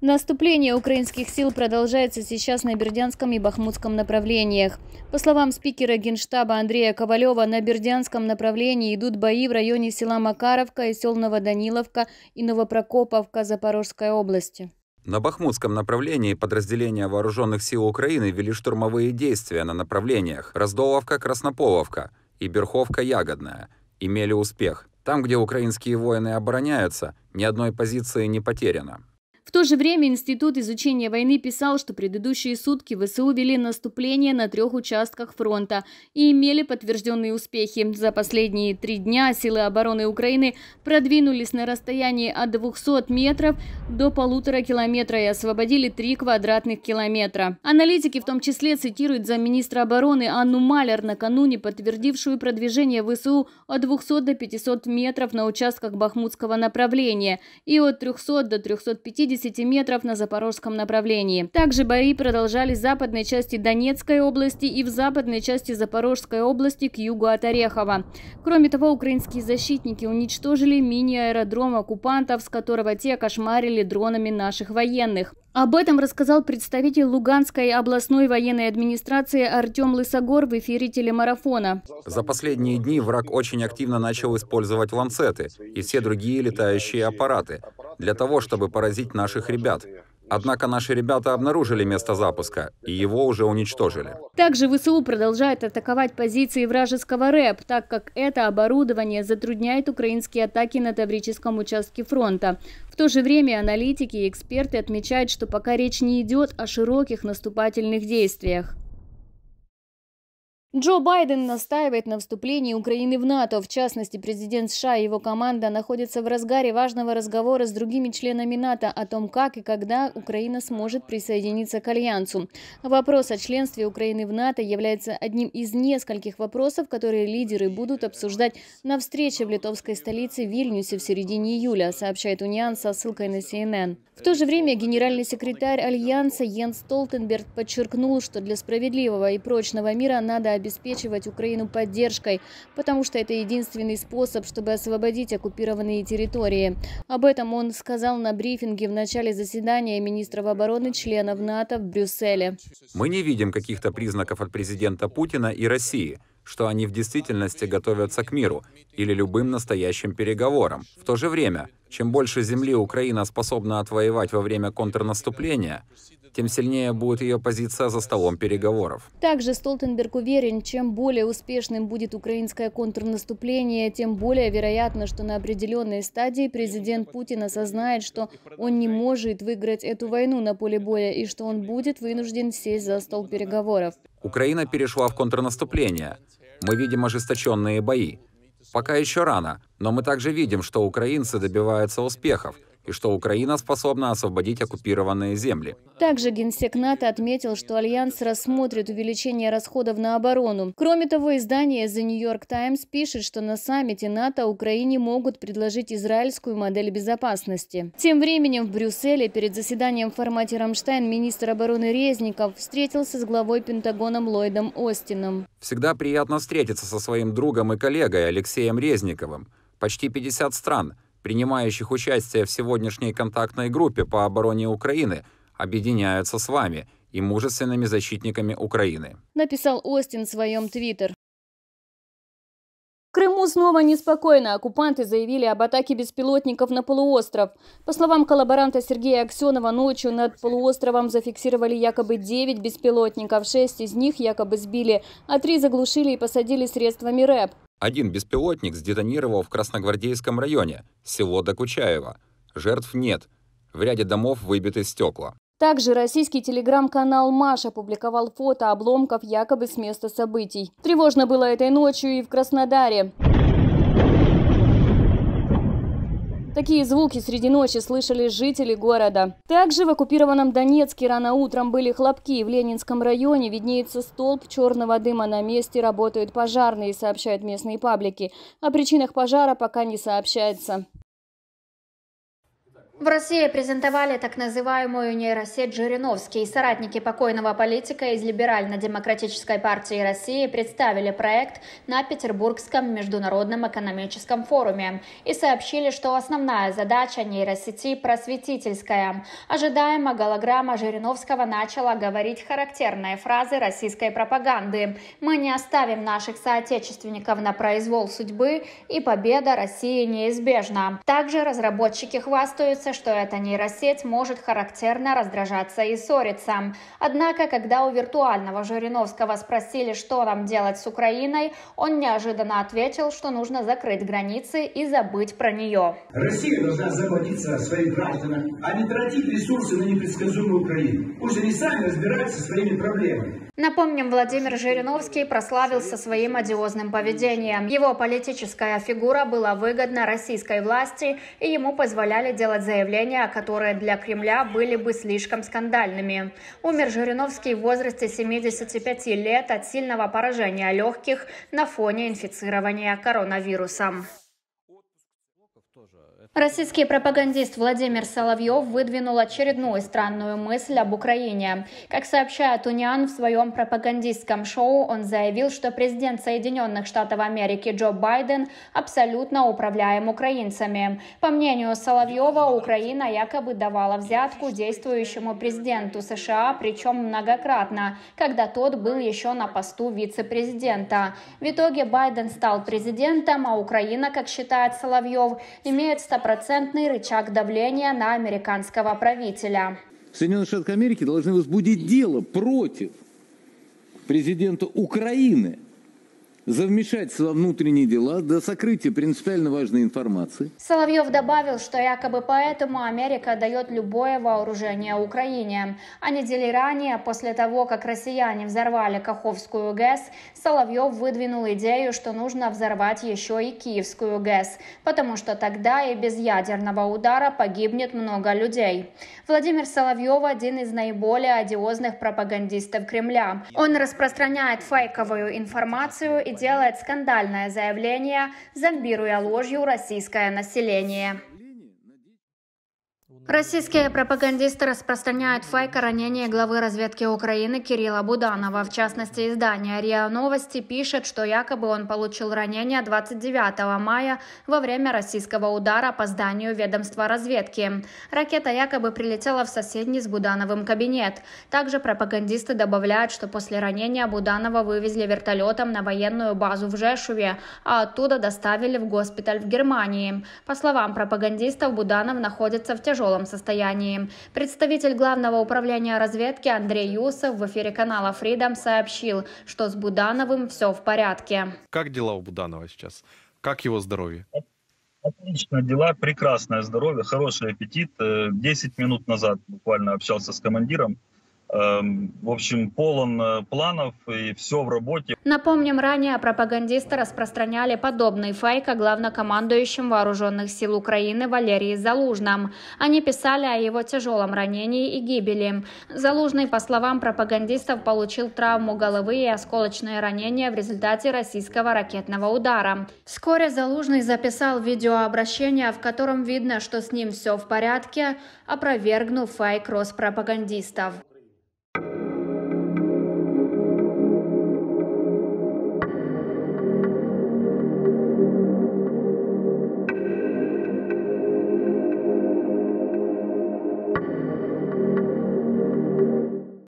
Наступление украинских сил продолжается сейчас на Бердянском и Бахмутском направлениях. По словам спикера Генштаба Андрея Ковалева, на Бердянском направлении идут бои в районе села Макаровка и сел Новоданиловка и Новопрокоповка Запорожской области. На Бахмутском направлении подразделения вооруженных сил Украины вели штурмовые действия на направлениях Раздоловка-Краснополовка и Берховка-Ягодная. Имели успех. Там, где украинские воины обороняются, ни одной позиции не потеряно. В то же время Институт изучения войны писал, что предыдущие сутки ВСУ вели наступление на трех участках фронта и имели подтвержденные успехи. За последние три дня силы обороны Украины продвинулись на расстоянии от 200 метров до полутора километра и освободили три квадратных километра. Аналитики в том числе цитируют замминистра обороны Анну Малер накануне, подтвердившую продвижение ВСУ от 200 до 500 метров на участках бахмутского направления и от 300 до 350 50 метров на запорожском направлении. Также бои продолжались в западной части Донецкой области и в западной части Запорожской области к югу от Орехова. Кроме того, украинские защитники уничтожили мини-аэродром оккупантов, с которого те кошмарили дронами наших военных. Об этом рассказал представитель Луганской областной военной администрации Артем Лысогор в эфире телемарафона. За последние дни враг очень активно начал использовать ланцеты и все другие летающие аппараты для того, чтобы поразить наших ребят. Однако наши ребята обнаружили место запуска, и его уже уничтожили. Также ВСУ продолжает атаковать позиции вражеского РЭП, так как это оборудование затрудняет украинские атаки на Таврическом участке фронта. В то же время аналитики и эксперты отмечают, что пока речь не идет о широких наступательных действиях. Джо Байден настаивает на вступлении Украины в НАТО. В частности, президент США и его команда находятся в разгаре важного разговора с другими членами НАТО о том, как и когда Украина сможет присоединиться к Альянсу. Вопрос о членстве Украины в НАТО является одним из нескольких вопросов, которые лидеры будут обсуждать на встрече в литовской столице Вильнюсе в середине июля, сообщает Униан со ссылкой на CNN. В то же время генеральный секретарь Альянса Йен Столтенберг подчеркнул, что для справедливого и прочного мира надо обеспечивать Украину поддержкой, потому что это единственный способ, чтобы освободить оккупированные территории. Об этом он сказал на брифинге в начале заседания министров обороны членов НАТО в Брюсселе. Мы не видим каких-то признаков от президента Путина и России – что они в действительности готовятся к миру или любым настоящим переговорам. В то же время, чем больше земли Украина способна отвоевать во время контрнаступления, тем сильнее будет ее позиция за столом переговоров. Также Столтенберг уверен, чем более успешным будет украинское контрнаступление, тем более вероятно, что на определенной стадии президент Путин осознает, что он не может выиграть эту войну на поле боя и что он будет вынужден сесть за стол переговоров. Украина перешла в контрнаступление. Мы видим ожесточенные бои. Пока еще рано, но мы также видим, что украинцы добиваются успехов – и что Украина способна освободить оккупированные земли. Также генсек НАТО отметил, что Альянс рассмотрит увеличение расходов на оборону. Кроме того, издание The New York Times пишет, что на саммите НАТО Украине могут предложить израильскую модель безопасности. Тем временем в Брюсселе перед заседанием в формате «Рамштайн» министр обороны Резников встретился с главой Пентагона Ллойдом Остином. Всегда приятно встретиться со своим другом и коллегой Алексеем Резниковым. Почти 50 стран – принимающих участие в сегодняшней контактной группе по обороне Украины, объединяются с вами и мужественными защитниками Украины. Написал Остин в своем твиттер. Крыму снова неспокойно. Оккупанты заявили об атаке беспилотников на полуостров. По словам коллаборанта Сергея Аксенова, ночью над полуостровом зафиксировали якобы 9 беспилотников. 6 из них якобы сбили, а 3 заглушили и посадили средствами РЭП. Один беспилотник сдетонировал в Красногвардейском районе, село Докучаево. Жертв нет. В ряде домов выбиты стекла. Также российский телеграм-канал «Маш» опубликовал фото обломков якобы с места событий. Тревожно было этой ночью и в Краснодаре. Такие звуки среди ночи слышали жители города. Также в оккупированном Донецке рано утром были хлопки. В Ленинском районе виднеется столб черного дыма. На месте работают пожарные, сообщают местные паблики. О причинах пожара пока не сообщается. В России презентовали так называемую нейросеть Жириновский. Соратники покойного политика из Либерально-демократической партии России представили проект на Петербургском международном экономическом форуме и сообщили, что основная задача нейросети – просветительская. Ожидаемо голограмма Жириновского начала говорить характерные фразы российской пропаганды. «Мы не оставим наших соотечественников на произвол судьбы, и победа России неизбежна». Также разработчики хвастаются, кажется, что эта нейросеть может характерно раздражаться и ссориться. Однако, когда у виртуального Жириновского спросили, что нам делать с Украиной, он неожиданно ответил, что нужно закрыть границы и забыть про нее. Россия должна заботиться о своих гражданах, а не тратить ресурсы на непредсказуемую Украину. Пусть они сами разбираются со своими проблемами. Напомним, Владимир Жириновский прославился своим одиозным поведением. Его политическая фигура была выгодна российской власти, и ему позволяли делать заявления заявления, которые для Кремля были бы слишком скандальными. Умер Жириновский в возрасте 75 лет от сильного поражения легких на фоне инфицирования коронавирусом. Российский пропагандист Владимир Соловьев выдвинул очередную странную мысль об Украине. Как сообщает Униан, в своем пропагандистском шоу он заявил, что президент Соединенных Штатов Америки Джо Байден абсолютно управляем украинцами. По мнению Соловьева, Украина якобы давала взятку действующему президенту США, причем многократно, когда тот был еще на посту вице-президента. В итоге Байден стал президентом, а Украина, как считает Соловьев, имеет стабильность 100-процентный рычаг давления на американского правителя. Соединенные Штаты Америки должны возбудить дело против президента Украины – за вмешательство во внутренние дела до сокрытия принципиально важной информации. Соловьев добавил, что якобы поэтому Америка дает любое вооружение Украине. А недели ранее, после того, как россияне взорвали Каховскую ГЭС, Соловьев выдвинул идею, что нужно взорвать еще и Киевскую ГЭС, потому что тогда и без ядерного удара погибнет много людей. Владимир Соловьев один из наиболее одиозных пропагандистов Кремля. Он распространяет фейковую информацию и делает скандальное заявление, зомбируя ложью российское население. Российские пропагандисты распространяют фейк о ранении главы разведки Украины Кирилла Буданова. В частности, издание РИА Новости пишет, что якобы он получил ранение 29 мая во время российского удара по зданию ведомства разведки. Ракета якобы прилетела в соседний с Будановым кабинет. Также пропагандисты добавляют, что после ранения Буданова вывезли вертолетом на военную базу в Жешуве, а оттуда доставили в госпиталь в Германии. По словам пропагандистов, Буданов находится в тяжелом тяжелом состоянии. Представитель Главного управления разведки Андрей Юсов в эфире канала Freedom сообщил, что с Будановым все в порядке. Как дела у Буданова сейчас? Как его здоровье? Отлично, дела, прекрасное здоровье, хороший аппетит. Э, десять минут назад буквально общался с командиром. Эм, в общем, полон э, планов и все в работе. Напомним, ранее пропагандисты распространяли подобный фейк о главнокомандующем вооруженных сил Украины Валерии Залужном. Они писали о его тяжелом ранении и гибели. Залужный, по словам пропагандистов, получил травму головы и осколочные ранения в результате российского ракетного удара. Вскоре Залужный записал видеообращение, в котором видно, что с ним все в порядке, опровергнув фейк Роспропагандистов.